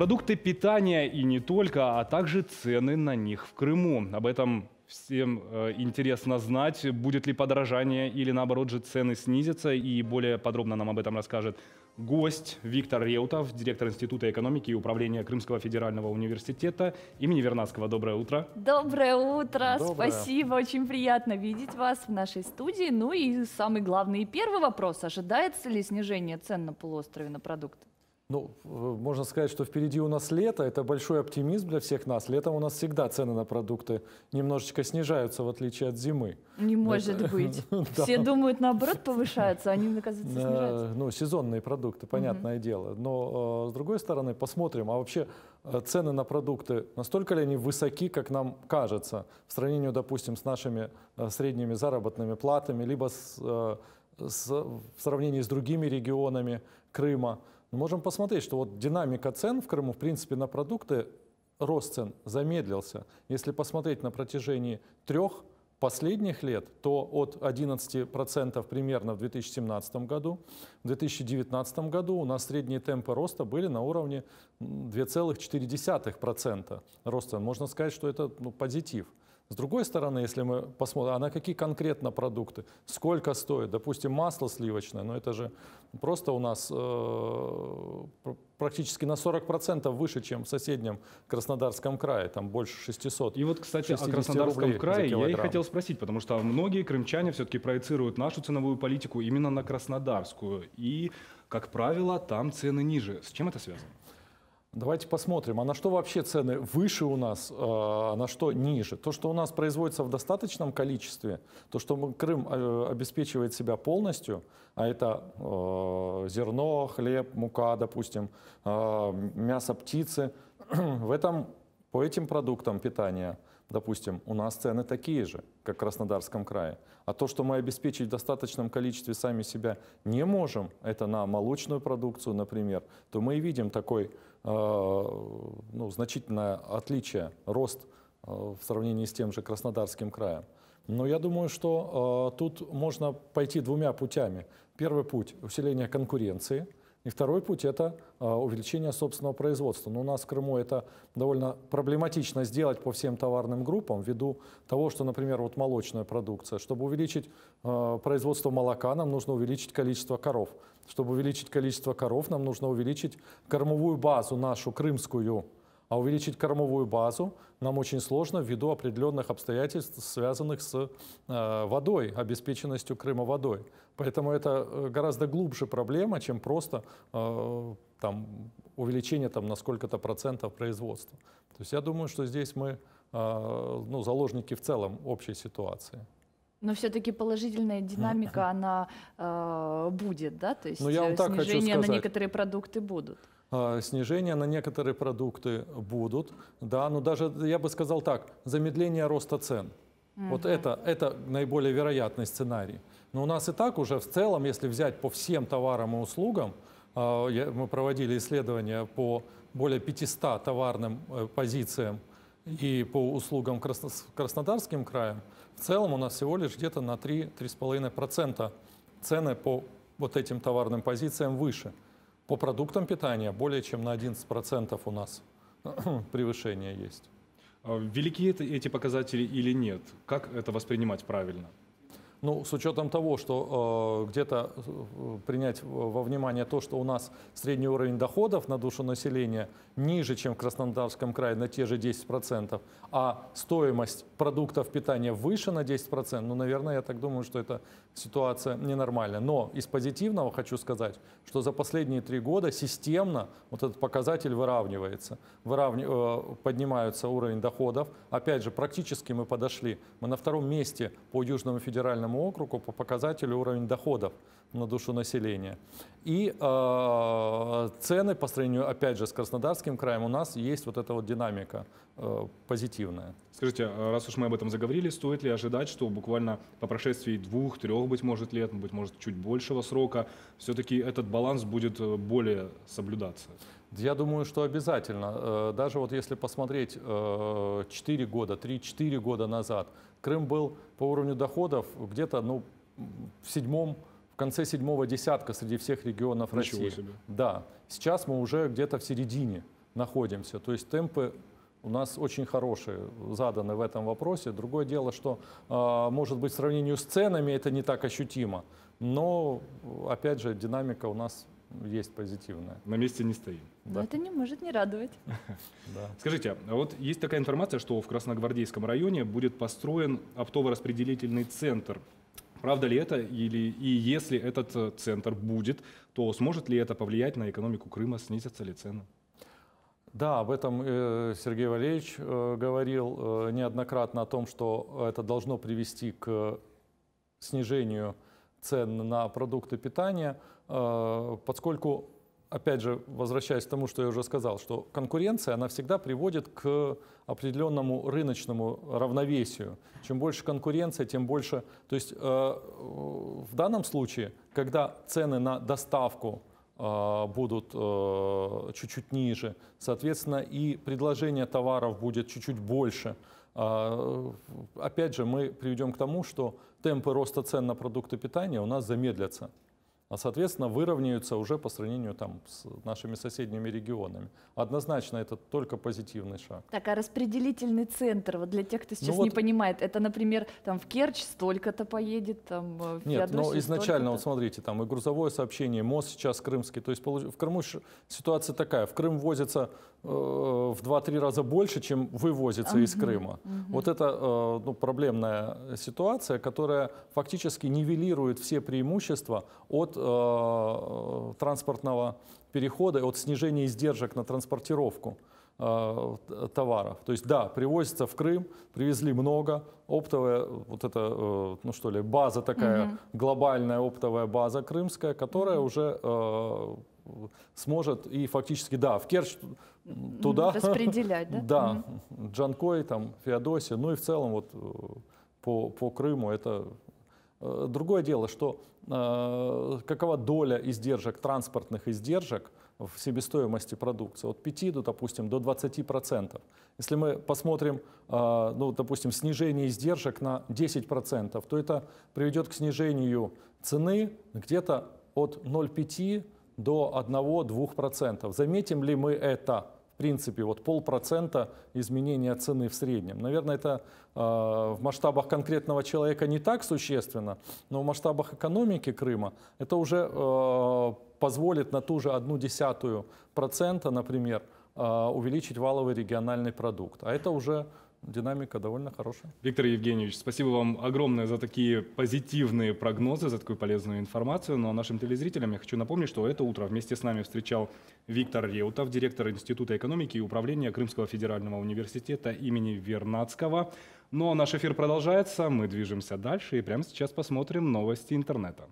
продукты питания и не только, а также цены на них в Крыму. Об этом всем э, интересно знать, будет ли подорожание или наоборот же цены снизятся. И более подробно нам об этом расскажет гость Виктор Реутов, директор Института экономики и управления Крымского федерального университета имени Вернадского. Доброе утро. Доброе утро. Доброе. Спасибо. Очень приятно видеть вас в нашей студии. Ну и самый главный и первый вопрос. Ожидается ли снижение цен на полуострове на продукты? Ну, э, можно сказать, что впереди у нас лето, это большой оптимизм для всех нас. Летом у нас всегда цены на продукты немножечко снижаются, в отличие от зимы. Не может быть. Все думают, наоборот, повышаются, а они, оказывается, э, снижаются. Ну, сезонные продукты, понятное дело. Но, э, с другой стороны, посмотрим, а вообще цены на продукты, настолько ли они высоки, как нам кажется, в сравнении, допустим, с нашими средними заработными платами, либо в сравнении с другими регионами Крыма – мы можем посмотреть, что вот динамика цен в Крыму, в принципе, на продукты, рост цен замедлился. Если посмотреть на протяжении трех последних лет, то от 11% примерно в 2017 году, в 2019 году у нас средние темпы роста были на уровне 2,4% роста. Можно сказать, что это ну, позитив. С другой стороны, если мы посмотрим, а на какие конкретно продукты, сколько стоит, допустим, масло сливочное, но ну это же просто у нас э, практически на 40% выше, чем в соседнем Краснодарском крае, там больше 600. И вот, кстати, о Краснодарском крае я и хотел спросить, потому что многие крымчане все-таки проецируют нашу ценовую политику именно на краснодарскую, и, как правило, там цены ниже. С чем это связано? Давайте посмотрим, а на что вообще цены выше у нас, а, а на что ниже. То, что у нас производится в достаточном количестве, то, что Крым э, обеспечивает себя полностью, а это а, зерно, хлеб, мука, допустим, а, мясо птицы, в этом, по этим продуктам питания, допустим, у нас цены такие же, как в Краснодарском крае. А то, что мы обеспечить в достаточном количестве сами себя не можем, это на молочную продукцию, например, то мы и видим такой Э, ну, значительное отличие, рост э, в сравнении с тем же Краснодарским краем. Но я думаю, что э, тут можно пойти двумя путями. Первый путь – усиление конкуренции – и второй путь – это а, увеличение собственного производства. Но у нас в Крыму это довольно проблематично сделать по всем товарным группам, ввиду того, что, например, вот молочная продукция. Чтобы увеличить а, производство молока, нам нужно увеличить количество коров. Чтобы увеличить количество коров, нам нужно увеличить кормовую базу нашу крымскую – а увеличить кормовую базу нам очень сложно ввиду определенных обстоятельств, связанных с э, водой, обеспеченностью Крыма водой. Поэтому это э, гораздо глубже проблема, чем просто э, там, увеличение там, на сколько-то процентов производства. То есть я думаю, что здесь мы ну, заложники в целом общей ситуации. Но все-таки положительная динамика, она э, будет, да? То есть ну, я вам так снижение хочу сказать. на некоторые продукты будут. А, снижения на некоторые продукты будут, да, но ну, даже, я бы сказал так, замедление роста цен. Угу. Вот это, это наиболее вероятный сценарий. Но у нас и так уже в целом, если взять по всем товарам и услугам, а, мы проводили исследования по более 500 товарным э, позициям и по услугам Краснодарским краем, в целом у нас всего лишь где-то на 3-3,5% цены по вот этим товарным позициям выше. По продуктам питания более чем на 11% у нас превышение есть. А велики эти показатели или нет? Как это воспринимать правильно? Ну, с учетом того, что э, где-то э, принять э, во внимание то, что у нас средний уровень доходов на душу населения ниже, чем в Краснодарском крае на те же 10%, а стоимость продуктов питания выше на 10%, ну, наверное, я так думаю, что эта ситуация ненормальная. Но из позитивного хочу сказать, что за последние три года системно вот этот показатель выравнивается. Выравни... Э, поднимается уровень доходов. Опять же, практически мы подошли. Мы на втором месте по Южному федеральному федеральному округу по показателю уровень доходов на душу населения. И э, цены по сравнению, опять же, с Краснодарским краем у нас есть вот эта вот динамика э, позитивная. Скажите, а раз уж мы об этом заговорили, стоит ли ожидать, что буквально по прошествии двух-трех, быть может, лет, быть может, чуть большего срока, все-таки этот баланс будет э, более соблюдаться? Я думаю, что обязательно. Э, даже вот если посмотреть 4 э, года, 3-4 года назад – Крым был по уровню доходов где-то ну, в седьмом в конце седьмого десятка среди всех регионов Ничего России. Себе. Да, сейчас мы уже где-то в середине находимся. То есть темпы у нас очень хорошие заданы в этом вопросе. Другое дело, что, а, может быть, в сравнении с ценами это не так ощутимо, но, опять же, динамика у нас есть позитивное. На месте не стоим. Да. Но это не может не радовать. да. Скажите, а вот есть такая информация, что в Красногвардейском районе будет построен оптово-распределительный центр. Правда ли это? Или, и если этот э, центр будет, то сможет ли это повлиять на экономику Крыма? Снизятся ли цены? Да, об этом э, Сергей Валерьевич э, говорил неоднократно о том, что это должно привести к снижению цен цен на продукты питания, э, поскольку, опять же, возвращаясь к тому, что я уже сказал, что конкуренция, она всегда приводит к определенному рыночному равновесию. Чем больше конкуренция, тем больше... То есть э, в данном случае, когда цены на доставку э, будут чуть-чуть ниже, соответственно, и предложение товаров будет чуть-чуть больше. Опять же, мы приведем к тому, что темпы роста цен на продукты питания у нас замедлятся. А, соответственно, выровняются уже по сравнению там, с нашими соседними регионами. Однозначно это только позитивный шаг. Так, а распределительный центр, вот для тех, кто сейчас ну вот, не понимает, это, например, там в Керчь столько-то поедет, там в Нет, но ну, изначально, вот смотрите, там и грузовое сообщение, мост сейчас крымский, то есть в Крыму ситуация такая, в Крым возится Э, в 2-3 раза больше, чем вывозится uh из Крыма. uh Вот это э, ну, проблемная ситуация, которая фактически нивелирует все преимущества от э, транспортного перехода, от снижения издержек на транспортировку э, товаров. То есть, да, привозится в Крым, привезли много, оптовая, вот это, ну что ли, база такая, угу. глобальная оптовая база крымская, которая угу. уже сможет и фактически, да, в Керч туда... Распределять, да? Да, угу. Джанкой, там, Феодосия, ну и в целом вот э, по, по Крыму это... Э, другое дело, что э, какова доля издержек, транспортных издержек в себестоимости продукции? От 5, до, допустим, до 20 процентов. Если мы посмотрим, ну, допустим, снижение издержек на 10 процентов, то это приведет к снижению цены где-то от 0,5 до 1-2%. Заметим ли мы это? В принципе, вот полпроцента изменения цены в среднем. Наверное, это э, в масштабах конкретного человека не так существенно, но в масштабах экономики Крыма это уже э, позволит на ту же одну десятую процента, например, э, увеличить валовый региональный продукт. А это уже динамика довольно хорошая. Виктор Евгеньевич, спасибо вам огромное за такие позитивные прогнозы, за такую полезную информацию. Но ну, а нашим телезрителям я хочу напомнить, что это утро вместе с нами встречал Виктор Реутов, директор Института экономики и управления Крымского федерального университета имени Вернадского. Но ну, а наш эфир продолжается, мы движемся дальше и прямо сейчас посмотрим новости интернета.